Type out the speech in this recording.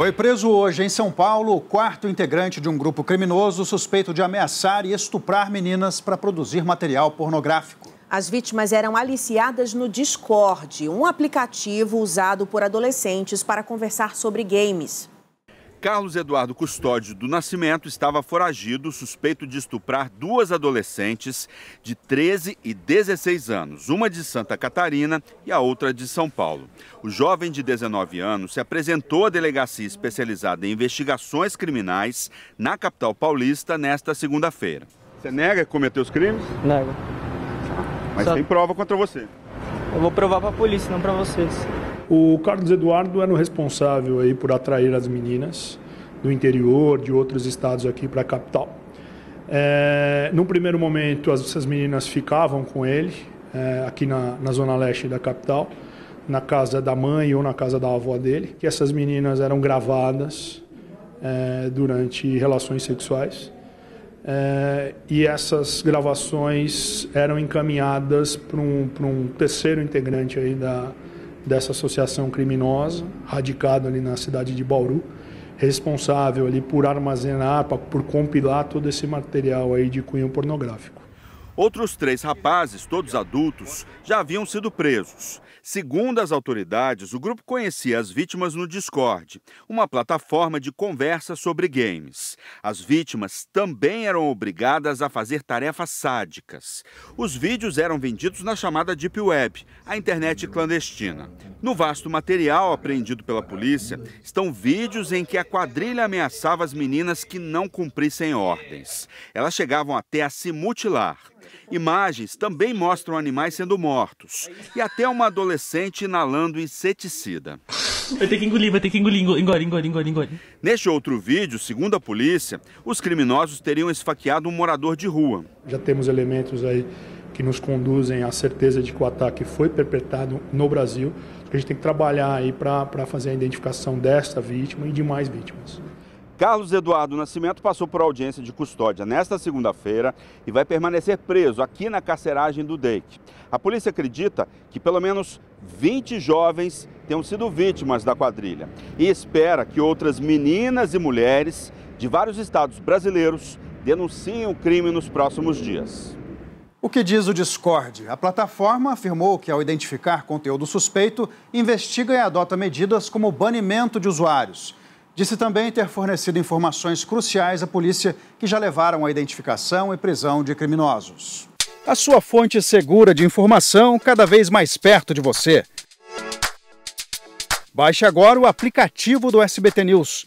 Foi preso hoje em São Paulo o quarto integrante de um grupo criminoso suspeito de ameaçar e estuprar meninas para produzir material pornográfico. As vítimas eram aliciadas no Discord, um aplicativo usado por adolescentes para conversar sobre games. Carlos Eduardo Custódio do Nascimento estava foragido, suspeito de estuprar duas adolescentes de 13 e 16 anos, uma de Santa Catarina e a outra de São Paulo. O jovem de 19 anos se apresentou à delegacia especializada em investigações criminais na capital paulista nesta segunda-feira. Você nega que cometeu os crimes? Nego. Mas Só... tem prova contra você. Eu vou provar para a polícia, não para vocês. O Carlos Eduardo era é o responsável aí por atrair as meninas do interior, de outros estados aqui para a capital. É, num primeiro momento, as, essas meninas ficavam com ele, é, aqui na, na zona leste da capital, na casa da mãe ou na casa da avó dele, que essas meninas eram gravadas é, durante relações sexuais. É, e essas gravações eram encaminhadas para um, um terceiro integrante aí da, dessa associação criminosa, radicado ali na cidade de Bauru, responsável ali por armazenar, por compilar todo esse material aí de cunho pornográfico. Outros três rapazes, todos adultos, já haviam sido presos. Segundo as autoridades, o grupo conhecia as vítimas no Discord, uma plataforma de conversa sobre games. As vítimas também eram obrigadas a fazer tarefas sádicas. Os vídeos eram vendidos na chamada Deep Web, a internet clandestina. No vasto material apreendido pela polícia estão vídeos em que a quadrilha ameaçava as meninas que não cumprissem ordens. Elas chegavam até a se mutilar. Imagens também mostram animais sendo mortos e até uma adolescente inalando inseticida. Vai ter que engolir, vai ter que engolir, engole, engole, engole, engole. Neste outro vídeo, segundo a polícia, os criminosos teriam esfaqueado um morador de rua. Já temos elementos aí que nos conduzem à certeza de que o ataque foi perpetrado no Brasil. A gente tem que trabalhar aí para fazer a identificação desta vítima e de mais vítimas. Carlos Eduardo Nascimento passou por audiência de custódia nesta segunda-feira e vai permanecer preso aqui na carceragem do DEIC. A polícia acredita que pelo menos 20 jovens tenham sido vítimas da quadrilha e espera que outras meninas e mulheres de vários estados brasileiros denunciem o crime nos próximos dias. O que diz o Discord? A plataforma afirmou que, ao identificar conteúdo suspeito, investiga e adota medidas como o banimento de usuários. Disse também ter fornecido informações cruciais à polícia que já levaram à identificação e prisão de criminosos. A sua fonte segura de informação cada vez mais perto de você. Baixe agora o aplicativo do SBT News.